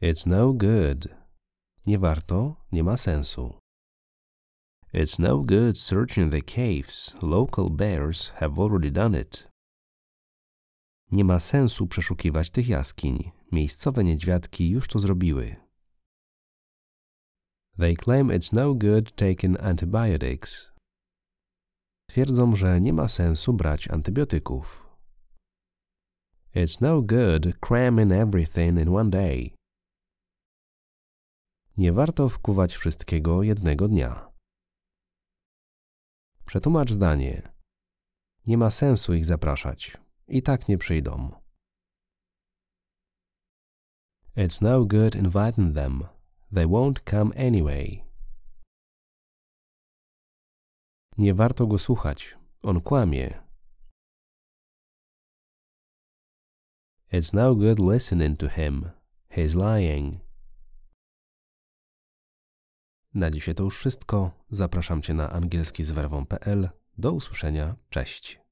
It's no good. Nie warto, nie ma sensu. It's no good searching the caves. Local bears have already done it. Nie ma sensu przeszukiwać tych jaskiń. Miejscowe niedźwiadki już to zrobiły. They claim it's no good taking antibiotics. Twierdzą, że nie ma sensu brać antybiotyków. It's no good cramming everything in one day. Nie warto wkuwać wszystkiego jednego dnia. Przetłumacz zdanie. Nie ma sensu ich zapraszać. I tak nie przyjdą. It's no good inviting them. They won't come anyway. Nie warto go słuchać. On kłamie. It's no good listening to him. He's lying. Na dzisiaj to już wszystko. Zapraszam Cię na angielski z werwą.pl. Do usłyszenia. Cześć.